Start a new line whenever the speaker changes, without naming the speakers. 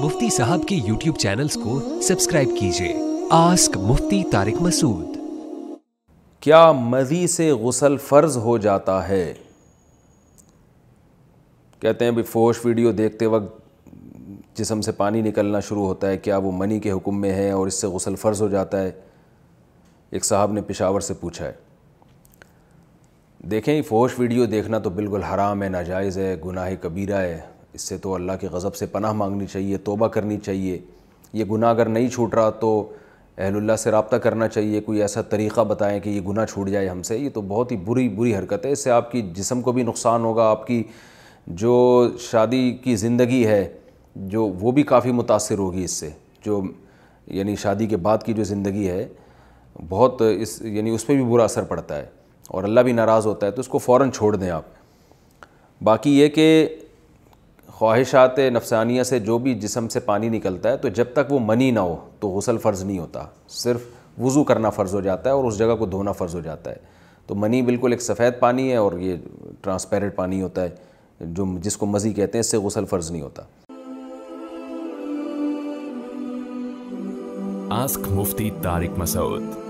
मुफ्ती साहब के YouTube channels को सब्सक्राइब कीजिए आस्क मुफ्ती तारिक मसूद क्या मज़ी से गसल फ़र्ज हो जाता है कहते हैं अभी फोश वीडियो देखते वक्त जिसम से पानी निकलना शुरू होता है क्या वो मनी के हुक्म में है और इससे गसल फ़र्ज हो जाता है एक साहब ने पिशावर से पूछा है देखें फोश वीडियो देखना तो बिल्कुल हराम है नाजायज़ है गुनाह कबीरा है इससे तो अल्लाह के गज़ब से पनाह मांगनी चाहिए तोबा करनी चाहिए ये गुनाह अगर नहीं छूट रहा तो अहलुल्ला से रबता करना चाहिए कोई ऐसा तरीक़ा बताएं कि ये गुनाह छूट जाए हमसे ये तो बहुत ही बुरी बुरी हरकत है इससे आपकी जिसम को भी नुकसान होगा आपकी जो शादी की ज़िंदगी है जो वो भी काफ़ी मुतासर होगी इससे जो यानी शादी के बाद की जो ज़िंदगी है बहुत इस यानी उस पर भी बुरा असर पड़ता है और अल्लाह भी नाराज़ होता है तो उसको फ़ौर छोड़ दें आप बाकी ये कि ख्वाहिशात नफसानिया से जो भी जिसम से पानी निकलता है तो जब तक वो मनी ना हो तो गसल फ़र्ज़ नहीं होता सिर्फ वज़ू करना फ़र्ज़ हो जाता है और उस जगह को धोना फ़र्ज़ हो जाता है तो मनी बिल्कुल एक सफ़ेद पानी है और ये ट्रांसपेरेंट पानी होता है जो जिसको मज़ी कहते हैं इससे गसल फ़र्ज़ नहीं होता आस्क मुफ्ती तारिक मसूद